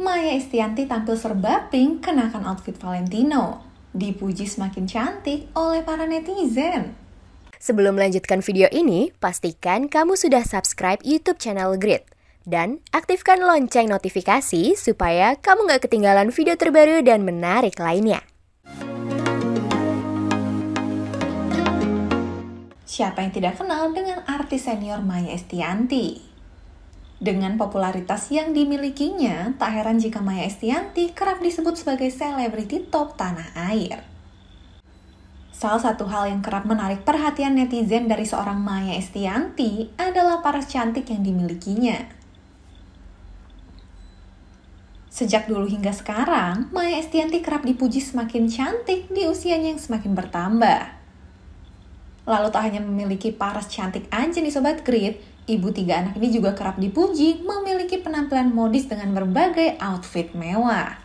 Maya Istianti tampil serba pink kenakan outfit Valentino. Dipuji semakin cantik oleh para netizen. Sebelum melanjutkan video ini, pastikan kamu sudah subscribe YouTube channel Grid. Dan aktifkan lonceng notifikasi supaya kamu nggak ketinggalan video terbaru dan menarik lainnya. Siapa yang tidak kenal dengan artis senior Maya Estianti? Dengan popularitas yang dimilikinya, tak heran jika Maya Estianti kerap disebut sebagai selebriti top tanah air. Salah satu hal yang kerap menarik perhatian netizen dari seorang Maya Estianti adalah paras cantik yang dimilikinya. Sejak dulu hingga sekarang, Maya Estianti kerap dipuji semakin cantik di usianya yang semakin bertambah. Lalu tak hanya memiliki paras cantik aja nih Sobat Krit, ibu tiga anak ini juga kerap dipuji memiliki penampilan modis dengan berbagai outfit mewah.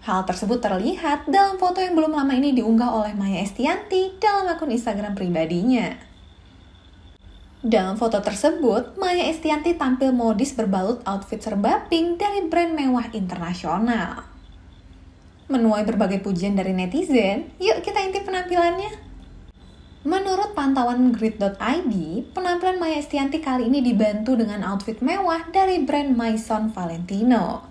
Hal tersebut terlihat dalam foto yang belum lama ini diunggah oleh Maya Estianti dalam akun Instagram pribadinya. Dalam foto tersebut, Maya Estianti tampil modis berbalut outfit serba pink dari brand mewah internasional. Menuai berbagai pujian dari netizen, yuk kita intip penampilannya. Menurut pantauan grid.id, penampilan Maya Estianti kali ini dibantu dengan outfit mewah dari brand Maison Valentino.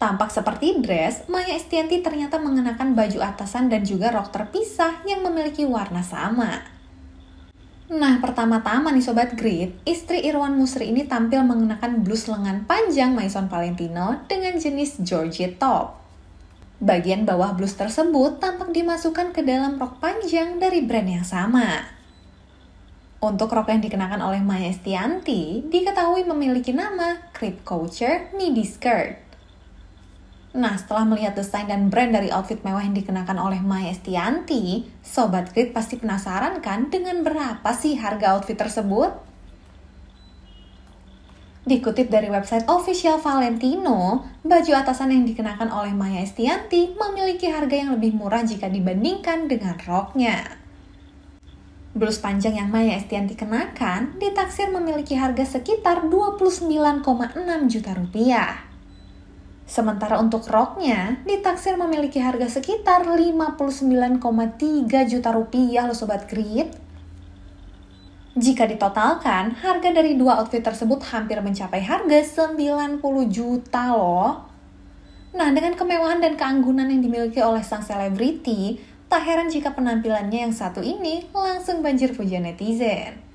Tampak seperti dress, Maya Estianti ternyata mengenakan baju atasan dan juga rok terpisah yang memiliki warna sama. Nah, pertama-tama nih Sobat Grid, istri Irwan Musri ini tampil mengenakan blus lengan panjang Maison Valentino dengan jenis Georgie top. Bagian bawah blus tersebut tampak dimasukkan ke dalam rok panjang dari brand yang sama. Untuk rok yang dikenakan oleh Maya Estianti, diketahui memiliki nama Creep Culture Midi Skirt. Nah, setelah melihat desain dan brand dari outfit mewah yang dikenakan oleh Maya Estianti, Sobat Crip pasti penasaran kan dengan berapa sih harga outfit tersebut? Dikutip dari website official Valentino, baju atasan yang dikenakan oleh Maya Estianti memiliki harga yang lebih murah jika dibandingkan dengan roknya. Blus panjang yang Maya Estianti kenakan ditaksir memiliki harga sekitar 29,6 juta rupiah. Sementara untuk roknya ditaksir memiliki harga sekitar 59,3 juta rupiah loh Sobat Krit jika ditotalkan, harga dari dua outfit tersebut hampir mencapai harga 90 juta loh. Nah, dengan kemewahan dan keanggunan yang dimiliki oleh sang selebriti, tak heran jika penampilannya yang satu ini langsung banjir pujian netizen.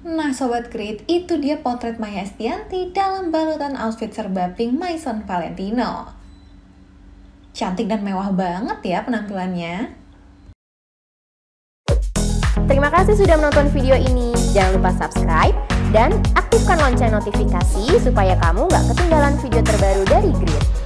Nah Sobat Great, itu dia potret Maya Estianti dalam balutan outfit serba pink Maison Valentino. Cantik dan mewah banget ya penampilannya. Terima kasih sudah menonton video ini. Jangan lupa subscribe dan aktifkan lonceng notifikasi supaya kamu nggak ketinggalan video terbaru dari Grid.